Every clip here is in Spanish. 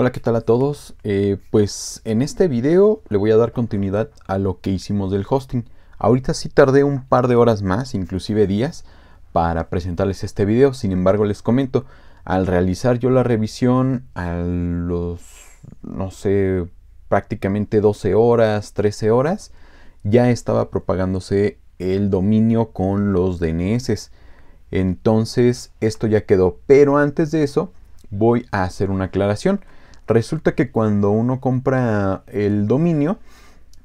Hola, ¿qué tal a todos? Eh, pues en este video le voy a dar continuidad a lo que hicimos del hosting. Ahorita sí tardé un par de horas más, inclusive días, para presentarles este video. Sin embargo, les comento, al realizar yo la revisión a los, no sé, prácticamente 12 horas, 13 horas, ya estaba propagándose el dominio con los DNS. Entonces, esto ya quedó. Pero antes de eso, voy a hacer una aclaración. Resulta que cuando uno compra el dominio,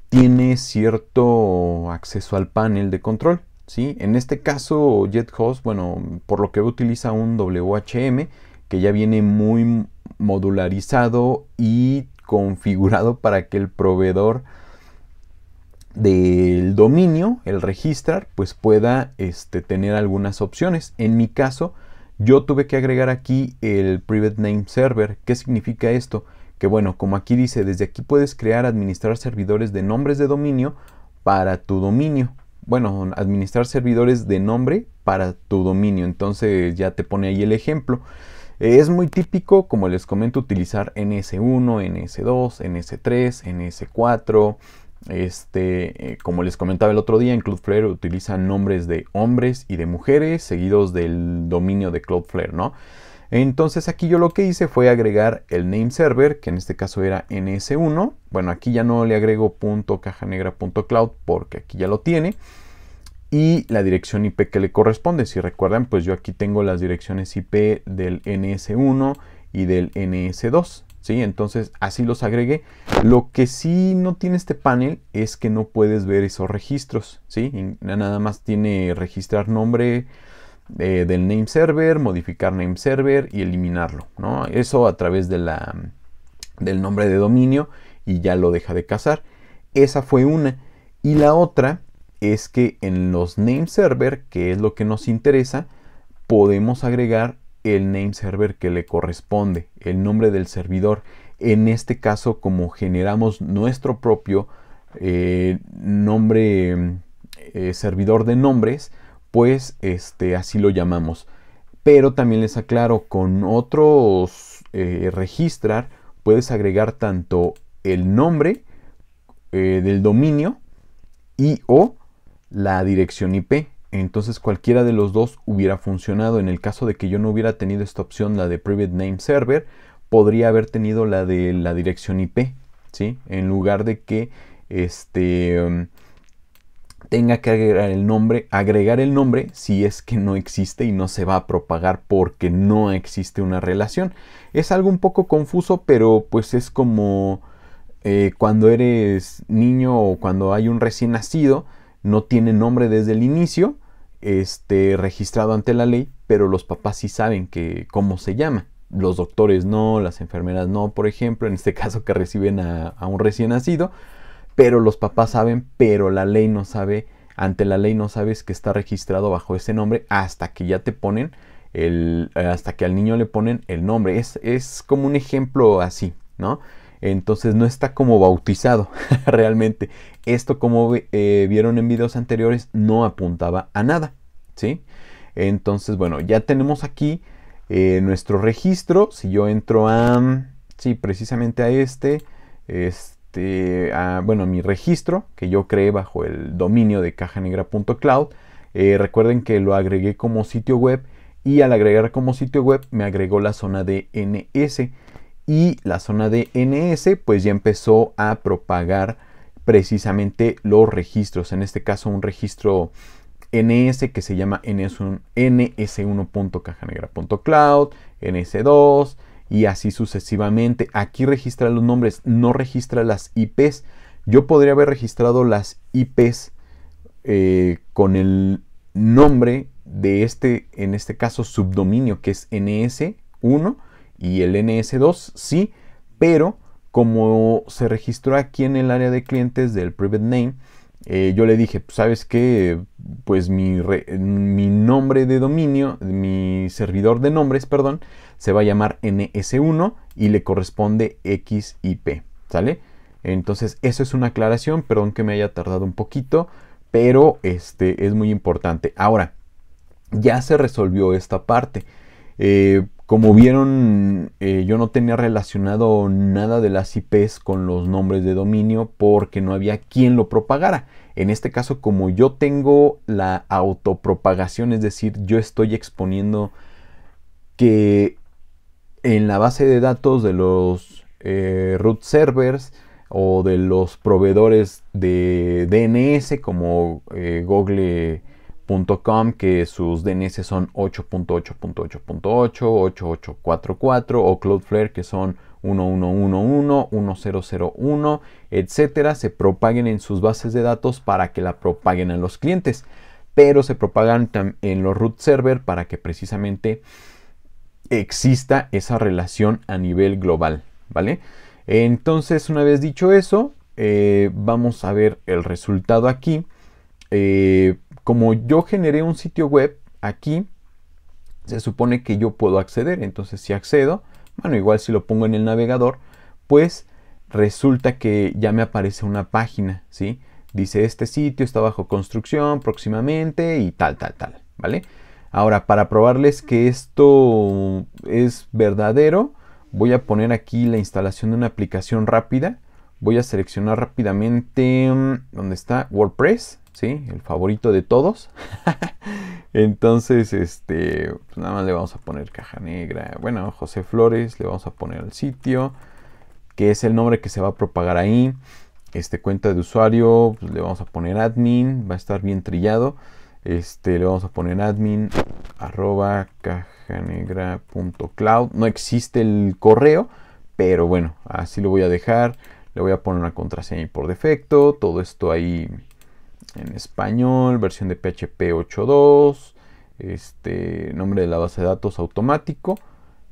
tiene cierto acceso al panel de control. ¿sí? En este caso, JetHost, bueno, por lo que utiliza un WHM que ya viene muy modularizado y configurado para que el proveedor del dominio, el registrar, pues pueda este, tener algunas opciones. En mi caso, yo tuve que agregar aquí el private name server. ¿Qué significa esto? Que bueno, como aquí dice, desde aquí puedes crear, administrar servidores de nombres de dominio para tu dominio. Bueno, administrar servidores de nombre para tu dominio. Entonces ya te pone ahí el ejemplo. Eh, es muy típico, como les comento, utilizar NS1, NS2, NS3, NS4, este, eh, como les comentaba el otro día, en Cloudflare utilizan nombres de hombres y de mujeres seguidos del dominio de Cloudflare, ¿no? Entonces aquí yo lo que hice fue agregar el name server, que en este caso era ns1. Bueno, aquí ya no le agrego .cajanegra.cloud porque aquí ya lo tiene. Y la dirección IP que le corresponde. Si recuerdan, pues yo aquí tengo las direcciones IP del ns1 y del ns2. Entonces así los agregué. Lo que sí no tiene este panel es que no puedes ver esos registros, ¿sí? nada más tiene registrar nombre eh, del name server, modificar name server y eliminarlo, ¿no? Eso a través de la, del nombre de dominio y ya lo deja de cazar. Esa fue una. Y la otra es que en los name server, que es lo que nos interesa, podemos agregar el name server que le corresponde, el nombre del servidor. En este caso, como generamos nuestro propio eh, nombre, eh, servidor de nombres, pues este, así lo llamamos. Pero también les aclaro, con otros eh, registrar puedes agregar tanto el nombre del dominio y o la dirección IP. Entonces cualquiera de los dos hubiera funcionado. En el caso de que yo no hubiera tenido esta opción, la de Private Name Server, podría haber tenido la de la dirección IP, En lugar de que este em, tenga que agregar el nombre, agregar el nombre si es que no existe y no se va a propagar porque no existe una relación. Es algo un poco confuso, pero pues es como eh, cuando eres niño o cuando hay un recién nacido no tiene nombre desde el inicio, este, registrado ante la ley, pero los papás sí saben que, cómo se llama. Los doctores no, las enfermeras no, por ejemplo, en este caso que reciben a, un recién nacido, pero los papás saben, pero la ley no sabe, ante la ley no sabes que está registrado bajo ese nombre hasta que ya te ponen el, hasta que al niño le ponen el nombre. Es, es como un ejemplo así, ¿no? entonces no está como bautizado realmente. Esto como eh, vieron en videos anteriores no apuntaba a nada, ¿sí? Entonces, bueno, ya tenemos aquí eh, nuestro registro. Si yo entro a, sí, precisamente a este, este, bueno, mi registro que yo creé bajo el dominio de cajanegra.cloud. Eh, recuerden que lo agregué como sitio web y al agregar como sitio web me agregó la zona DNS y la zona de NS pues ya empezó a propagar precisamente los registros, en este caso un registro NS que se llama ns 1cajanegracloud NS2 y así sucesivamente. Aquí registra los nombres, no registra las IPs. Yo podría haber registrado las IPs eh, con el nombre de este, en este caso, subdominio que es NS1 y el NS2 sí, pero como se registró aquí en el área de clientes del private name, eh, yo le dije, pues, ¿sabes qué? Pues mi, nombre de dominio, mi servidor de nombres, perdón, se va a llamar NS1 y le corresponde XIP, ¿sale? Entonces, eso es una aclaración, perdón que me haya tardado un poquito, pero este es muy importante. Ahora, ya se resolvió esta parte. Eh, como vieron, eh, yo no tenía relacionado nada de las IPs con los nombres de dominio porque no había quien lo propagara. En este caso, como yo tengo la autopropagación, es decir, yo estoy exponiendo que en la base de datos de los eh, root servers o de los proveedores de DNS como eh, Google Com, que sus DNS son 8.8.8.8, 8844 o Cloudflare que son 1111, 1001, etcétera, se propaguen en sus bases de datos para que la propaguen a los clientes, pero se propagan en los root server para que precisamente exista esa relación a nivel global, ¿vale? Entonces, una vez dicho eso, eh, vamos a ver el resultado aquí eh, como yo generé un sitio web aquí, se supone que yo puedo acceder. Entonces si accedo, bueno, igual si lo pongo en el navegador, pues resulta que ya me aparece una página, ¿sí? Dice este sitio está bajo construcción próximamente y tal, tal, tal, ¿vale? Ahora, para probarles que esto es verdadero, voy a poner aquí la instalación de una aplicación rápida voy a seleccionar rápidamente mm, ¿Dónde está WordPress, ¿sí? El favorito de todos. Entonces, este, pues nada más le vamos a poner caja negra. Bueno, José Flores, le vamos a poner el sitio, que es el nombre que se va a propagar ahí. Este cuenta de usuario, pues le vamos a poner admin, va a estar bien trillado. Este, le vamos a poner admin arroba cloud. No existe el correo, pero bueno, así lo voy a dejar. Le voy a poner una contraseña por defecto. Todo esto ahí en español, versión de PHP 8.2, este, nombre de la base de datos automático.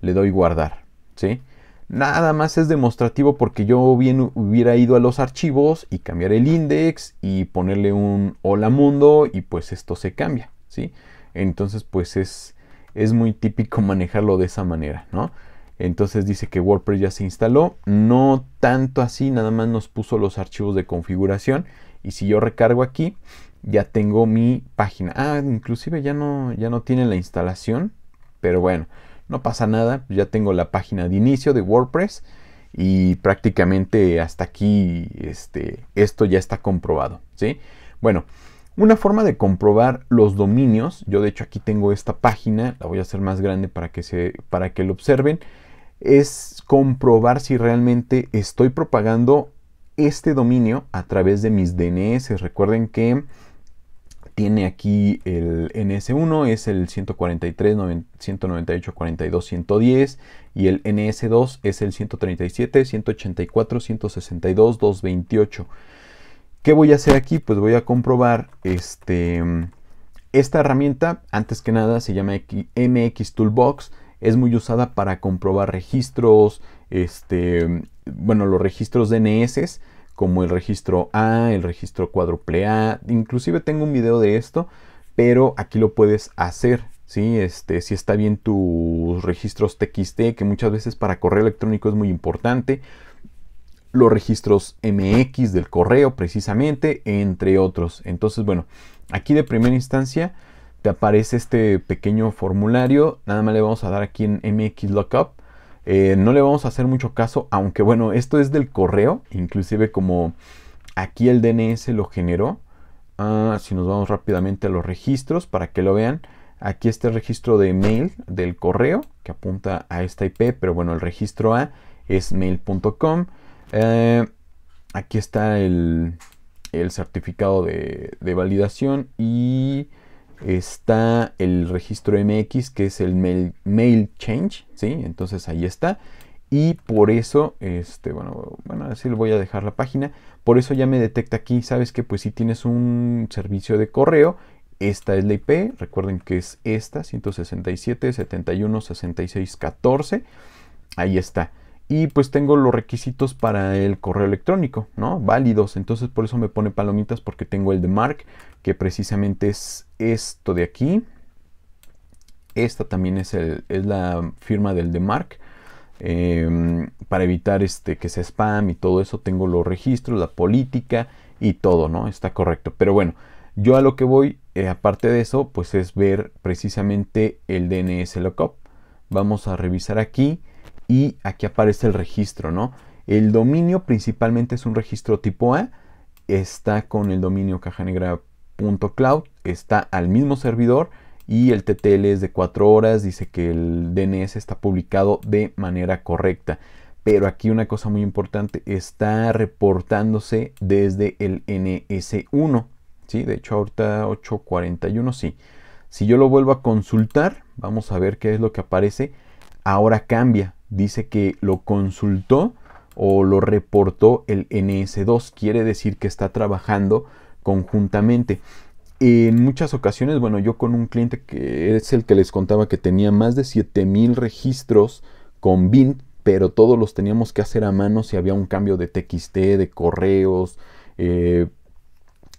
Le doy guardar. ¿sí? Nada más es demostrativo porque yo bien hubiera ido a los archivos y cambiar el index y ponerle un hola mundo y pues esto se cambia. ¿sí? Entonces pues es, es muy típico manejarlo de esa manera. ¿no? Entonces dice que WordPress ya se instaló. No tanto así, nada más nos puso los archivos de configuración. Y si yo recargo aquí, ya tengo mi página. Ah, inclusive ya no, ya no tiene la instalación. Pero bueno, no pasa nada. Ya tengo la página de inicio de WordPress. Y prácticamente hasta aquí este, esto ya está comprobado. ¿sí? Bueno, una forma de comprobar los dominios, yo de hecho aquí tengo esta página, la voy a hacer más grande para que, se, para que lo observen es comprobar si realmente estoy propagando este dominio a través de mis DNS. Recuerden que tiene aquí el NS1, es el 143, 198, 42, 110 y el NS2 es el 137, 184, 162, 228. ¿Qué voy a hacer aquí? Pues voy a comprobar este, esta herramienta. Antes que nada se llama MX Toolbox es muy usada para comprobar registros, este, bueno, los registros DNS, como el registro A, el registro cuádruple A. Inclusive tengo un video de esto, pero aquí lo puedes hacer. ¿sí? Este, si está bien tus registros TXT, que muchas veces para correo electrónico es muy importante. Los registros MX del correo, precisamente, entre otros. Entonces, bueno, aquí de primera instancia te aparece este pequeño formulario. Nada más le vamos a dar aquí en MX Lookup. Eh, no le vamos a hacer mucho caso, aunque bueno, esto es del correo. Inclusive como aquí el DNS lo generó. Ah, si nos vamos rápidamente a los registros para que lo vean. Aquí está el registro de mail del correo que apunta a esta IP, pero bueno, el registro A es mail.com. Eh, aquí está el, certificado de validación y Está el registro MX, que es el mail, change, ¿sí? Entonces ahí está. Y por eso, este, bueno, bueno, así le voy a dejar la página. Por eso ya me detecta aquí, sabes que pues si tienes un servicio de correo, esta es la IP, recuerden que es esta, 167 71 66 14. Ahí está y pues tengo los requisitos para el correo electrónico, ¿no? Válidos. Entonces por eso me pone palomitas porque tengo el de Mark, que precisamente es esto de aquí. Esta también es, el, es la firma del de Mark. Em, para evitar este, que se spam y todo eso, tengo los registros, la política y todo, ¿no? Está correcto. Pero bueno, yo a lo que voy, eh, aparte de eso, pues es ver precisamente el DNS lookup. Vamos a revisar aquí y aquí aparece el registro, ¿no? El dominio principalmente es un registro tipo A, está con el dominio cajanegra.cloud, está al mismo servidor y el TTL es de 4 horas, dice que el DNS está publicado de manera correcta. Pero aquí una cosa muy importante, está reportándose desde el NS1, ¿sí? De hecho ahorita 841, sí. Si yo lo vuelvo a consultar, vamos a ver qué es lo que aparece. Ahora cambia, dice que lo consultó o lo reportó el NS2, quiere decir que está trabajando conjuntamente. En muchas ocasiones, bueno, yo con un cliente que es el que les contaba que tenía más de 7000 registros con BIN, pero todos los teníamos que hacer a mano si había un cambio de TXT, de correos, eh,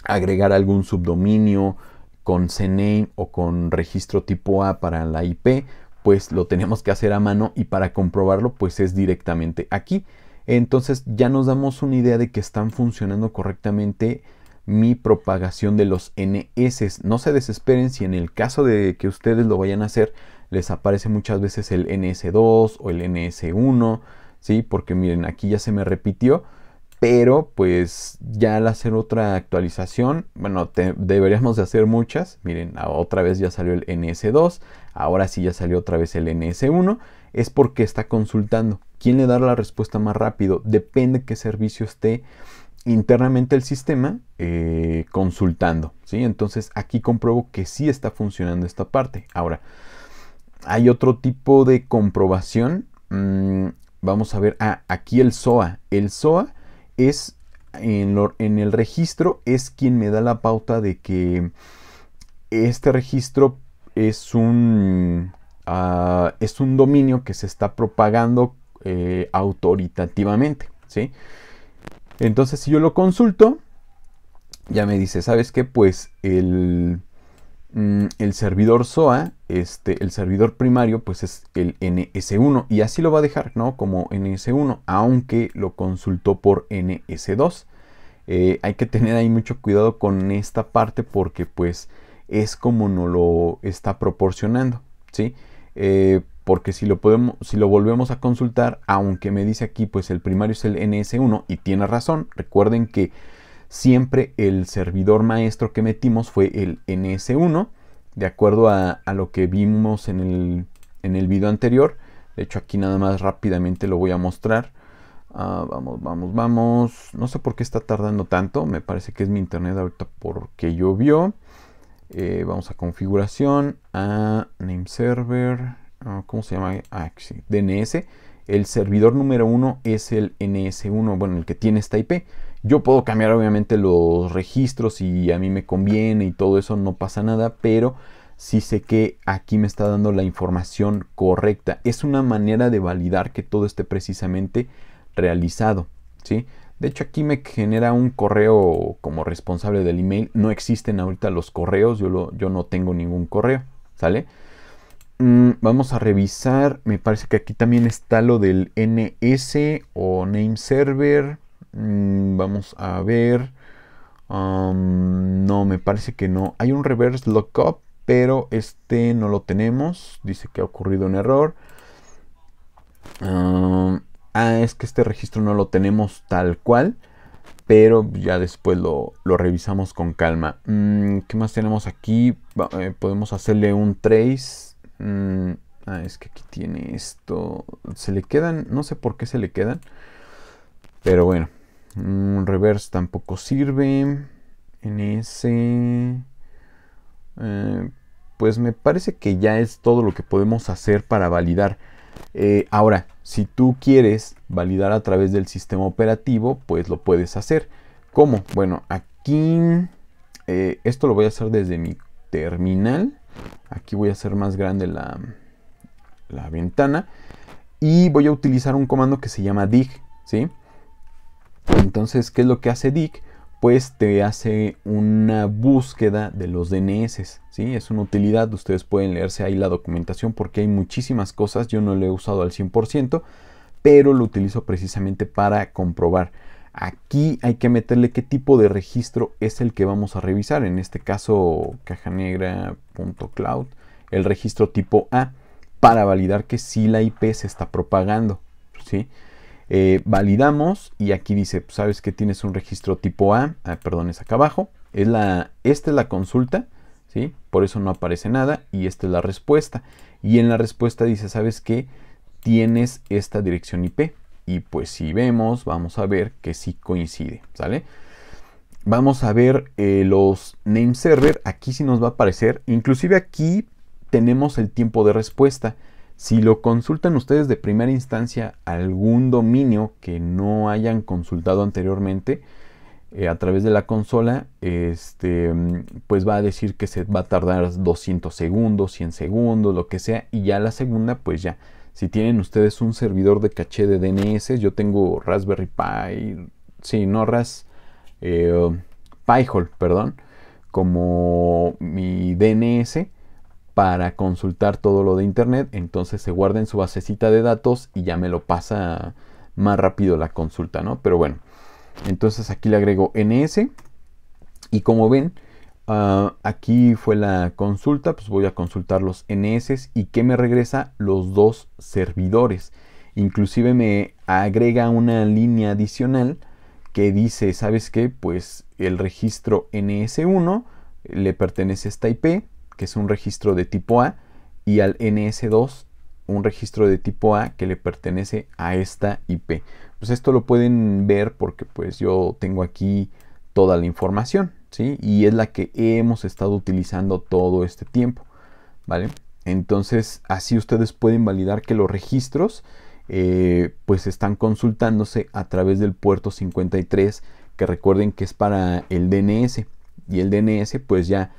agregar algún subdominio con CNAME o con registro tipo A para la IP pues lo tenemos que hacer a mano y para comprobarlo pues es directamente aquí. Entonces ya nos damos una idea de que están funcionando correctamente mi propagación de los NS. No se desesperen si en el caso de que ustedes lo vayan a hacer les aparece muchas veces el NS2 o el NS1, ¿sí? Porque miren, aquí ya se me repitió, pero pues ya al hacer otra actualización, bueno, deberíamos de hacer muchas. Miren, otra vez ya salió el NS2, ahora sí ya salió otra vez el NS1, es porque está consultando. ¿Quién le da la respuesta más rápido? Depende qué servicio esté internamente el sistema eh, consultando. ¿sí? Entonces aquí compruebo que sí está funcionando esta parte. Ahora, hay otro tipo de comprobación. Mm, vamos a ver, ah, aquí el SOA. El SOA es en, en el registro, es quien me da la pauta de que este registro es un, ah, es un dominio que se está propagando eh, autoritativamente, ¿sí? Entonces, si yo lo consulto, ya me dice, ¿sabes qué? Pues el, mm, el servidor SOA, este, el servidor primario, pues es el NS1 y así lo va a dejar, ¿no? Como NS1, aunque lo consultó por NS2. Eh, hay que tener ahí mucho cuidado con esta parte porque pues es como no lo está proporcionando, ¿sí? Eh, porque si lo, podemos, si lo volvemos a consultar, aunque me dice aquí, pues el primario es el NS1 y tiene razón, recuerden que siempre el servidor maestro que metimos fue el NS1, de acuerdo a, lo que vimos en el, video anterior. De hecho, aquí nada más rápidamente lo voy a mostrar. Ah, vamos, vamos, vamos. No sé por qué está tardando tanto. Me parece que es mi internet ahorita porque llovió. Eh, vamos a configuración, a name server, ¿cómo se llama? Ah, DNS. El servidor número 1 es el NS1, bueno, el que tiene esta IP. Yo puedo cambiar obviamente los registros si a mí me conviene y todo eso, no pasa nada, pero sí sé que aquí me está dando la información correcta. Es una manera de validar que todo esté precisamente realizado, ¿sí? De hecho, aquí me genera un correo como responsable del email. No existen ahorita los correos, yo, no tengo ningún correo, ¿sale? Mm, vamos a revisar, me parece que aquí también está lo del NS o Name Server. Mm, vamos a ver. Um, no, me parece que no. Hay un reverse lookup, pero este no lo tenemos. Dice que ha ocurrido un error. Um, ah, es que este registro no lo tenemos tal cual, pero ya después lo, revisamos con calma. Mm, ¿Qué más tenemos aquí? Eh, podemos hacerle un trace. Mm, ah, es que aquí tiene esto. Se le quedan, no sé por qué se le quedan, pero bueno. Un reverse tampoco sirve. En ese... Eh, pues me parece que ya es todo lo que podemos hacer para validar. Eh, ahora, si tú quieres validar a través del sistema operativo, pues lo puedes hacer. ¿Cómo? Bueno, aquí eh, esto lo voy a hacer desde mi terminal. Aquí voy a hacer más grande la, la ventana. Y voy a utilizar un comando que se llama dig, ¿sí? Entonces, ¿qué es lo que hace dig? pues te hace una búsqueda de los DNS. ¿sí? Es una utilidad, ustedes pueden leerse ahí la documentación porque hay muchísimas cosas, yo no lo he usado al 100%, pero lo utilizo precisamente para comprobar. Aquí hay que meterle qué tipo de registro es el que vamos a revisar, en este caso cajanegra.cloud, el registro tipo A, para validar que sí la IP se está propagando. ¿sí? Eh, validamos y aquí dice, pues, sabes que tienes un registro tipo A, ah, perdón, es acá abajo. Es la, esta es la consulta, ¿sí? Por eso no aparece nada y esta es la respuesta. Y en la respuesta dice, sabes que tienes esta dirección IP. Y pues si vemos, vamos a ver que si coincide, ¿sale? Vamos a ver eh, los name server, aquí sí nos va a aparecer, inclusive aquí tenemos el tiempo de respuesta. Si lo consultan ustedes de primera instancia algún dominio que no hayan consultado anteriormente eh, a través de la consola, este, pues va a decir que se va a tardar 200 segundos, 100 segundos, lo que sea, y ya la segunda, pues ya. Si tienen ustedes un servidor de caché de DNS, yo tengo Raspberry Pi, sí, no Ras, eh, perdón, como mi DNS para consultar todo lo de internet, entonces se guarda en su basecita de datos y ya me lo pasa más rápido la consulta, ¿no? Pero bueno, entonces aquí le agrego ns y como ven, ah, aquí fue la consulta, pues voy a consultar los ns y que me regresa los dos servidores. Inclusive me agrega una línea adicional que dice, ¿sabes qué? Pues el registro ns1 le pertenece a esta IP que es un registro de tipo A, y al NS2, un registro de tipo A que le pertenece a esta IP. Pues esto lo pueden ver porque pues yo tengo aquí toda la información, ¿sí? Y es la que hemos estado utilizando todo este tiempo, ¿vale? Entonces, así ustedes pueden validar que los registros eh, pues están consultándose a través del puerto 53, que recuerden que es para el DNS. Y el DNS pues ya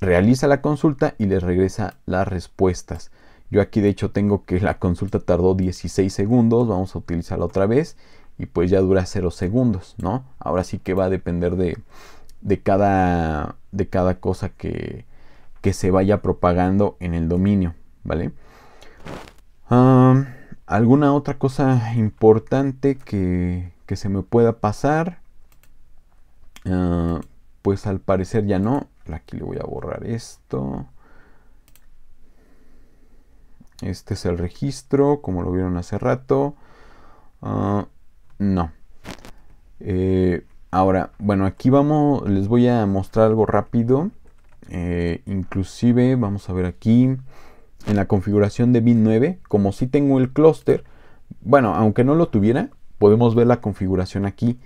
realiza la consulta y les regresa las respuestas. Yo aquí de hecho tengo que la consulta tardó 16 segundos, vamos a utilizarla otra vez y pues ya dura 0 segundos, ¿no? Ahora sí que va a depender de, de, cada, de cada cosa que, que se vaya propagando en el dominio, ¿vale? ¿Alguna otra cosa importante que, que se me pueda pasar? Ah, pues al parecer ya no aquí le voy a borrar esto este es el registro como lo vieron hace rato ah, no eh, ahora bueno aquí vamos les voy a mostrar algo rápido eh, inclusive vamos a ver aquí en la configuración de bin 9 como si tengo el clúster bueno aunque no lo tuviera podemos ver la configuración aquí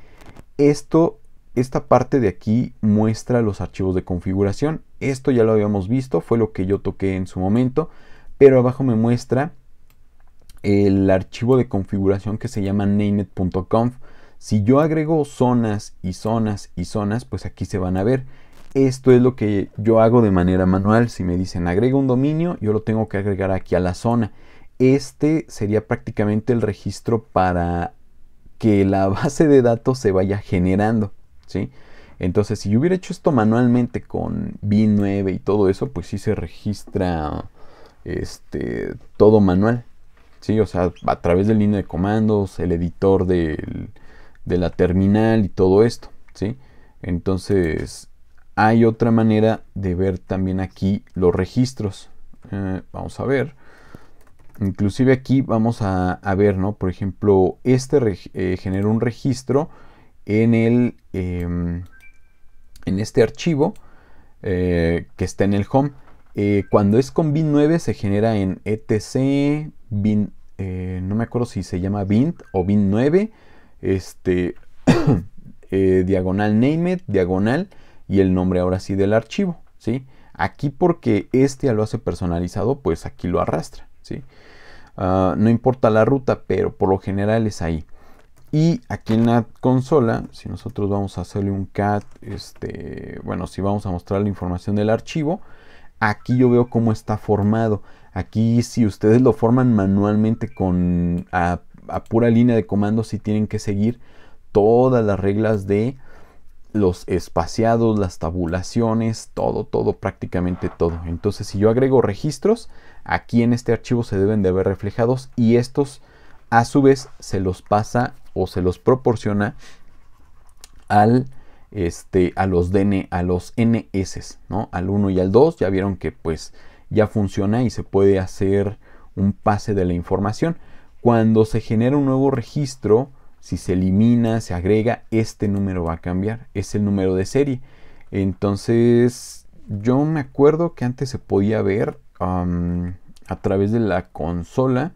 esto esta parte de aquí muestra los archivos de configuración. Esto ya lo habíamos visto, fue lo que yo toqué en su momento, pero abajo me muestra el archivo de configuración que se llama named.conf. Si yo agrego zonas y zonas y zonas, pues aquí se van a ver. Esto es lo que yo hago de manera manual. Si me dicen agrega un dominio, yo lo tengo que agregar aquí a la zona. Este sería prácticamente el registro para que la base de datos se vaya generando. ¿sí? Entonces, si yo hubiera hecho esto manualmente con B9 y todo eso, pues sí se registra este, todo manual, O sea, a través del línea de comandos, el editor de la terminal y todo esto, ¿sí? Entonces, hay otra manera de ver también aquí los registros. Eh, vamos a ver. Inclusive aquí vamos a, ver, ¿no? Por ejemplo, este eh, generó genera un registro en, em, en este archivo eh, que está en el home. Eh, cuando es con bin 9 se genera en etc, bin, eh, no me acuerdo si se llama bint o bin 9, este, diagonal named, diagonal y el nombre ahora sí del archivo. ¿sí? Aquí porque este lo hace personalizado, pues aquí lo arrastra. ¿sí? Ah, no importa la ruta, pero por lo general es ahí. Y aquí en la consola, si nosotros vamos a hacerle un cat, este, bueno, si vamos a mostrar la información del archivo, aquí yo veo cómo está formado. Aquí si ustedes lo forman manualmente con a, pura línea de comando, si tienen que seguir todas las reglas de los espaciados, las tabulaciones, todo, todo, prácticamente todo. Entonces, si yo agrego registros, aquí en este archivo se deben de ver reflejados y estos a su vez se los pasa o se los proporciona al este, a los DN, a los NS, ¿no? Al 1 y al 2, ya vieron que pues ya funciona y se puede hacer un pase de la información. Cuando se genera un nuevo registro, si se elimina, se agrega, este número va a cambiar, es el número de serie. Entonces, yo me acuerdo que antes se podía ver a través de la consola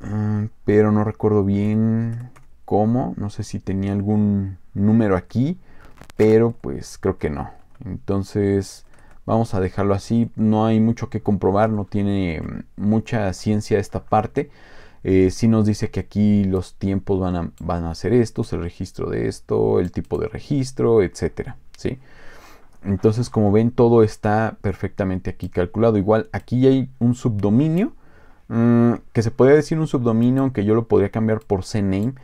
Mm, pero no recuerdo bien cómo. No sé si tenía algún número aquí. Pero pues creo que no. Entonces vamos a dejarlo así. No hay mucho que comprobar. No tiene mm, mucha ciencia esta parte. Eh, si nos dice que aquí los tiempos van a, van a ser estos, el registro de esto, el tipo de registro, etcétera. ¿sí? Entonces, como ven, todo está perfectamente aquí calculado. Igual, aquí hay un subdominio Mm, que se podría decir un subdominio, aunque yo lo podría cambiar por CNAME.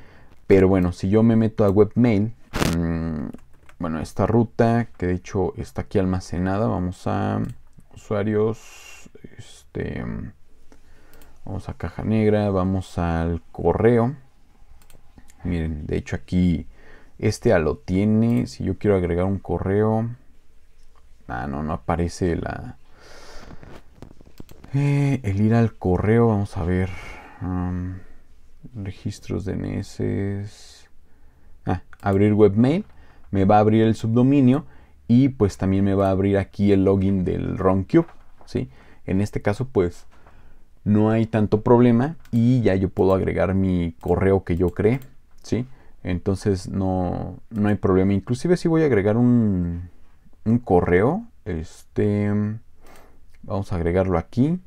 Pero bueno, si yo me meto a webmail, mm, bueno, esta ruta que de hecho está aquí almacenada, vamos a usuarios, este, vamos a caja negra, vamos al correo. Miren, de hecho aquí este ya lo tiene. Si yo quiero agregar un correo, ah, no, no aparece la, eh, el ir al correo, vamos a ver. Um, registros meses. Ah, abrir webmail. Me va a abrir el subdominio. Y pues también me va a abrir aquí el login del RonCube. ¿sí? En este caso, pues no hay tanto problema. Y ya yo puedo agregar mi correo que yo cree ¿sí? Entonces no, no hay problema. Inclusive si voy a agregar un, un correo. Este Vamos a agregarlo aquí.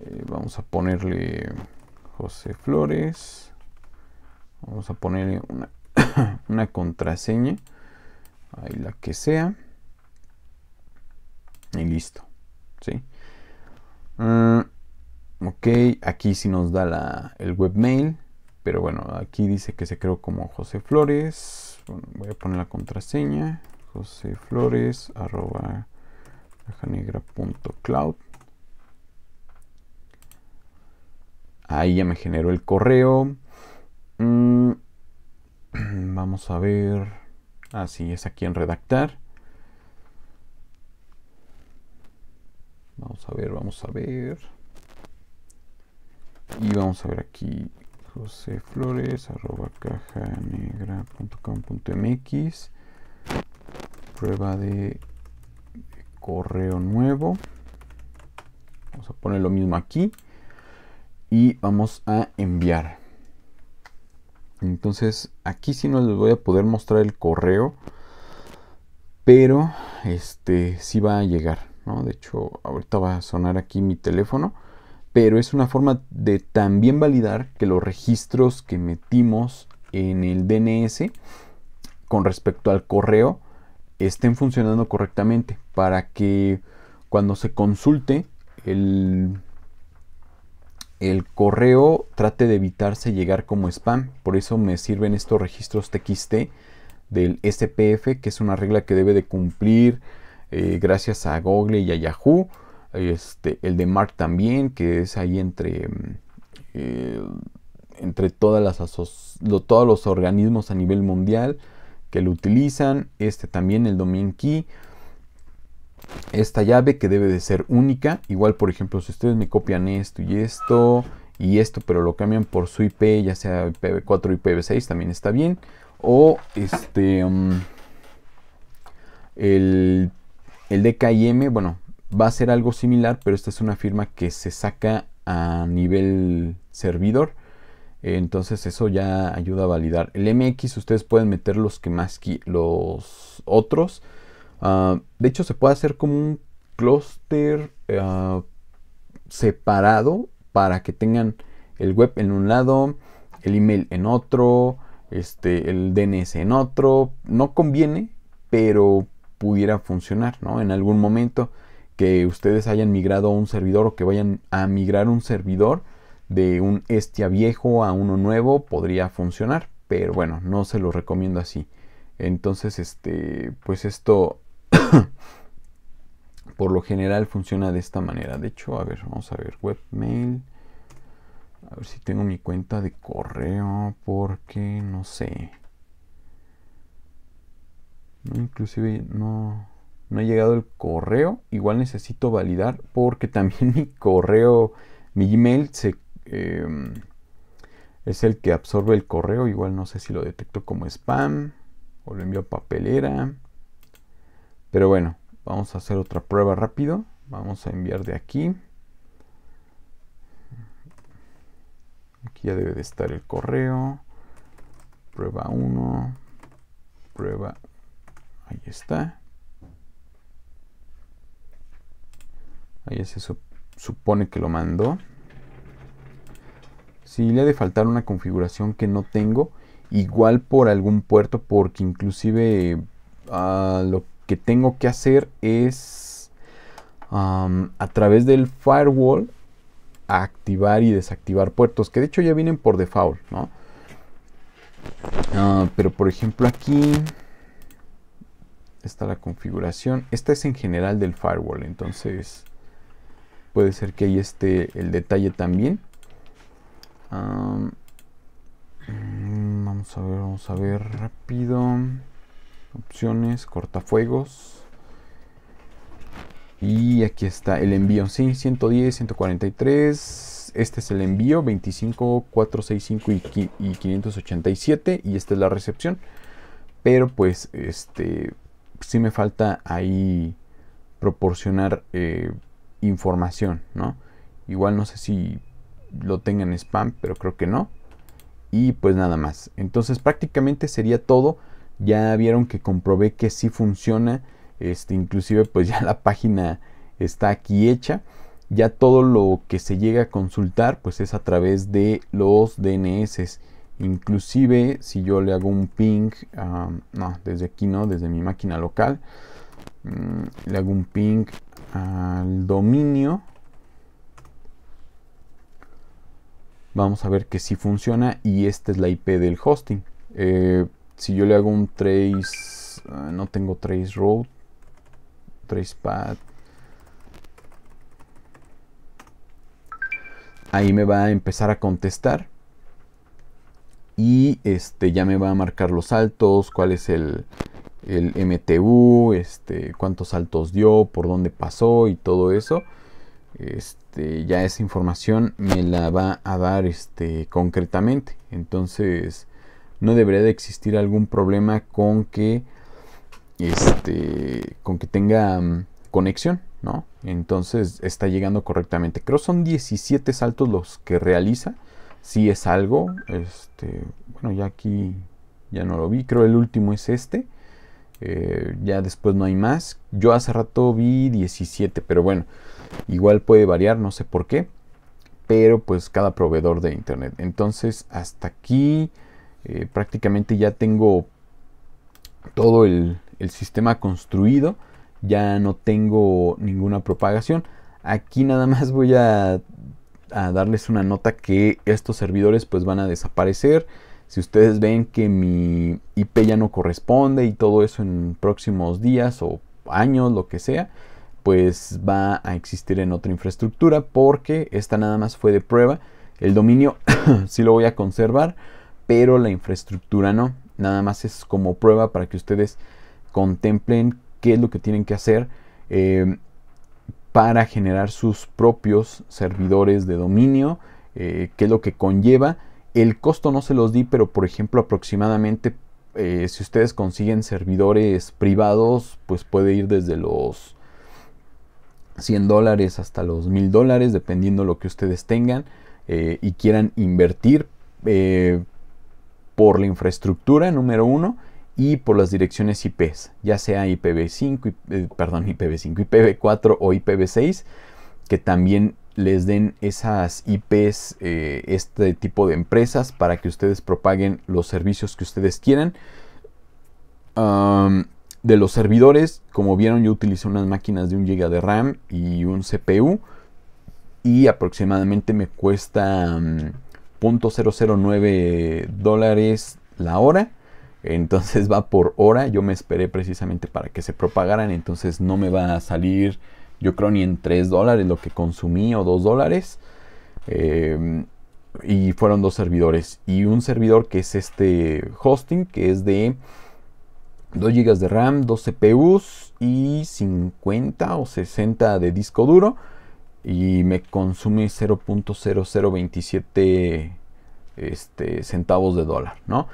Eh, vamos a ponerle José Flores. Vamos a ponerle una, contraseña. Ahí la que sea. Y listo. ¿Sí? Mm, ok, aquí sí nos da el webmail. Pero bueno, aquí dice que se creó como José Flores. voy a poner la contraseña. José Flores Cajanegra.cloud ahí ya me generó el correo mm. vamos a ver así ah, sí. es aquí en redactar vamos a ver vamos a ver y vamos a ver aquí José Flores, arroba caja prueba de correo nuevo. Vamos a poner lo mismo aquí. Y vamos a enviar. Entonces aquí sí no les voy a poder mostrar el correo. Pero este sí va a llegar. ¿no? De hecho, ahorita va a sonar aquí mi teléfono. Pero es una forma de también validar que los registros que metimos en el DNS con respecto al correo estén funcionando correctamente para que cuando se consulte el, el correo trate de evitarse llegar como spam. Por eso me sirven estos registros TXT del SPF, que es una regla que debe de cumplir eh, gracias a Google y a Yahoo. Este, el de Mark también, que es ahí entre, mm, eh, entre todas las todos los organismos a nivel mundial que lo utilizan. Este también, el Domain Key esta llave que debe de ser única. Igual, por ejemplo, si ustedes me copian esto y esto y esto, pero lo cambian por su IP, ya sea IPv4 o IPv6, también está bien. O este mm, el, el DKIM, bueno, va a ser algo similar, pero esta es una firma que se saca a nivel servidor. Entonces eso ya ayuda a validar. El MX ustedes pueden meter los que más los otros Ah, de hecho, se puede hacer como un clúster ah, separado para que tengan el web en un lado, el email en otro, este, el DNS en otro. No conviene, pero pudiera funcionar, ¿no? En algún momento que ustedes hayan migrado a un servidor o que vayan a migrar un servidor de un Estia viejo a uno nuevo podría funcionar, pero bueno, no se lo recomiendo así. Entonces, este, pues esto Por lo general funciona de esta manera. De hecho, a ver, vamos a ver webmail. A ver si tengo mi cuenta de correo porque no sé. inclusive no, no ha llegado el correo. Igual necesito validar porque también mi correo, mi email em, es el que absorbe el correo. Igual no sé si lo detecto como spam o lo envío a papelera. Pero bueno, vamos a hacer otra prueba rápido. Vamos a enviar de aquí. Aquí ya debe de estar el correo. Prueba 1. Prueba. Ahí está. Ahí se supone que lo mandó. Si le ha de faltar una configuración que no tengo, igual por algún puerto, porque inclusive a ah, lo que tengo que hacer es a través del firewall activar y desactivar puertos, que de hecho ya vienen por default, ¿no? Ah, pero por ejemplo aquí está la configuración. Esta es en general del firewall, entonces puede ser que ahí esté el detalle también. Mm, vamos a ver, vamos a ver rápido opciones, cortafuegos. Y aquí está el envío, sí, 110, 143. Este es el envío, 25, 465 y, y 587. Y esta es la recepción. Pero pues, este, sí me falta ahí proporcionar eh, información, ¿no? Igual no sé si lo tengan spam, pero creo que no. Y pues nada más. Entonces prácticamente sería todo ya vieron que comprobé que sí funciona. Este, inclusive pues ya la página está aquí hecha. Ya todo lo que se llega a consultar pues es a través de los DNS. Inclusive si yo le hago un ping, no, desde aquí no, desde mi máquina local, mm, le hago un ping al dominio. Vamos a ver que sí funciona y esta es la IP del hosting. Eh, si yo le hago un trace, ah, no tengo trace road, trace path. Ahí me va a empezar a contestar. Y este ya me va a marcar los saltos, cuál es el, el MTU, este, cuántos saltos dio, por dónde pasó y todo eso. Este, ya esa información me la va a dar este, concretamente. Entonces, no debería de existir algún problema con que este con que tenga mm, conexión, ¿no? Entonces está llegando correctamente. Creo son 17 saltos los que realiza. Si es algo, este, bueno, ya aquí ya no lo vi. Creo el último es este. Eh, ya después no hay más. Yo hace rato vi 17, pero bueno, igual puede variar, no sé por qué. Pero pues cada proveedor de internet. Entonces, hasta aquí eh, prácticamente ya tengo todo el, sistema construido. Ya no tengo ninguna propagación. Aquí nada más voy a darles una nota que estos servidores pues van a desaparecer. Si ustedes ven que mi IP ya no corresponde y todo eso en próximos días o años, lo que sea, pues va a existir en otra infraestructura porque esta nada más fue de prueba. El dominio si sí lo voy a conservar pero la infraestructura no. Nada más es como prueba para que ustedes contemplen qué es lo que tienen que hacer eh, para generar sus propios servidores de dominio, eh, qué es lo que conlleva. El costo no se los di, pero por ejemplo aproximadamente eh, si ustedes consiguen servidores privados, pues puede ir desde los 100 dólares hasta los 1000 dólares, dependiendo lo que ustedes tengan y quieran invertir por la infraestructura, número uno, y por las direcciones IPs, ya sea IPv5, eh, perdón, IPv5, IPv4 o IPv6, que también les den esas IPs, eh, este tipo de empresas, para que ustedes propaguen los servicios que ustedes quieran. de los servidores, como vieron, yo utilicé unas máquinas de un GB de RAM y un CPU. Y aproximadamente me cuesta 0.009 dólares la hora. Entonces va por hora. Yo me esperé precisamente para que se propagaran. Entonces no me va a salir, yo creo, ni en 3 dólares lo que consumí o 2 dólares. Eh, y fueron dos servidores. Y un servidor que es este hosting, que es de 2 GB de RAM, 2 CPUs y 50 o 60 de disco duro y me consume 0.0027 este, centavos de dólar, ¿no?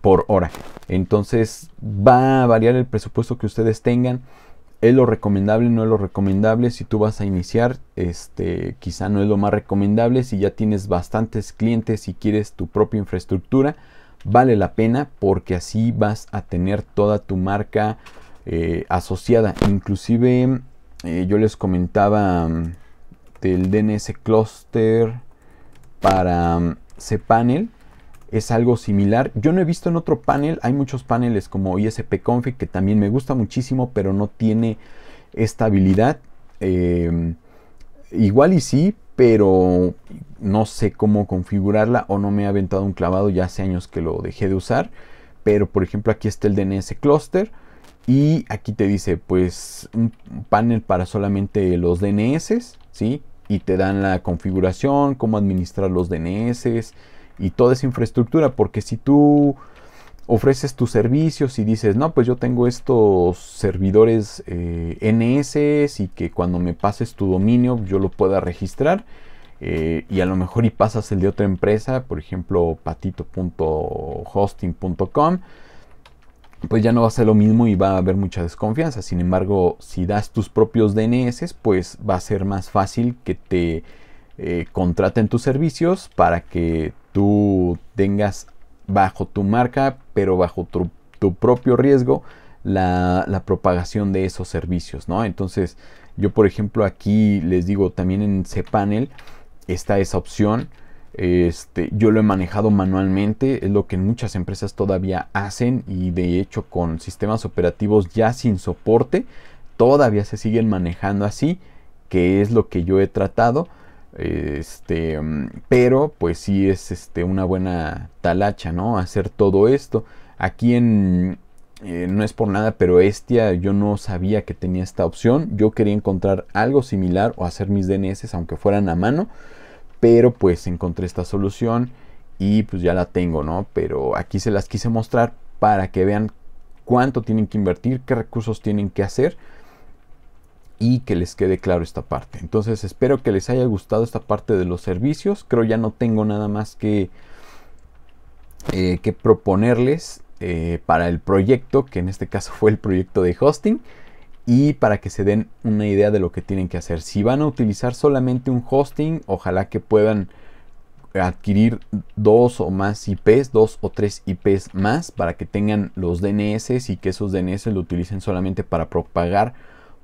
Por hora. Entonces va a variar el presupuesto que ustedes tengan. Es lo recomendable, no es lo recomendable. Si tú vas a iniciar, este, quizá no es lo más recomendable. Si ya tienes bastantes clientes y quieres tu propia infraestructura, vale la pena porque así vas a tener toda tu marca eh, asociada. Inclusive eh, yo les comentaba el DNS cluster para cPanel mm, es algo similar. Yo no he visto en otro panel, hay muchos paneles como ISP Config que también me gusta muchísimo, pero no tiene esta habilidad em, igual y sí, pero no sé cómo configurarla o no me ha aventado un clavado, ya hace años que lo dejé de usar. Pero por ejemplo aquí está el DNS cluster y aquí te dice pues un panel para solamente los DNS, ¿sí? y te dan la configuración, cómo administrar los DNS y toda esa infraestructura, porque si tú ofreces tus servicios y dices, no, pues yo tengo estos servidores eh, NS y que cuando me pases tu dominio yo lo pueda registrar. Eh, y a lo mejor y pasas el de otra empresa, por ejemplo, patito.hosting.com pues ya no va a ser lo mismo y va a haber mucha desconfianza. Sin embargo, si das tus propios DNS, pues va a ser más fácil que te eh, contraten tus servicios para que tú tengas bajo tu marca, pero bajo tu, propio riesgo, la, propagación de esos servicios, ¿no? Entonces, yo por ejemplo aquí les digo, también en cPanel está esa opción este, yo lo he manejado manualmente, es lo que muchas empresas todavía hacen y de hecho con sistemas operativos ya sin soporte, todavía se siguen manejando así, que es lo que yo he tratado. Este, pero pues sí es este, una buena talacha, ¿no? Hacer todo esto. Aquí en, eh, no es por nada, pero Estia yo no sabía que tenía esta opción. Yo quería encontrar algo similar o hacer mis DNS aunque fueran a mano pero pues encontré esta solución y pues ya la tengo, ¿no? Pero aquí se las quise mostrar para que vean cuánto tienen que invertir, qué recursos tienen que hacer y que les quede claro esta parte. Entonces espero que les haya gustado esta parte de los servicios. Creo ya no tengo nada más que, eh, que proponerles eh, para el proyecto, que en este caso fue el proyecto de hosting y para que se den una idea de lo que tienen que hacer. Si van a utilizar solamente un hosting, ojalá que puedan adquirir dos o más IPs, dos o tres IPs más para que tengan los DNS y que esos DNS lo utilicen solamente para propagar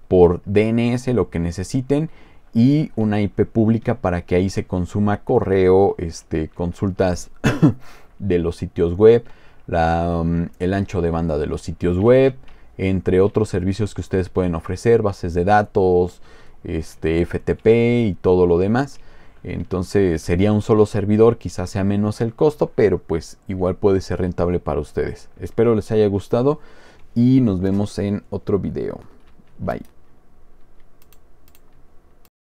por DNS lo que necesiten y una IP pública para que ahí se consuma correo, este, consultas de los sitios web, mm, el ancho de banda de los sitios web, entre otros servicios que ustedes pueden ofrecer, bases de datos, este, FTP y todo lo demás. Entonces sería un solo servidor, quizás sea menos el costo, pero pues igual puede ser rentable para ustedes. Espero les haya gustado y nos vemos en otro video. Bye.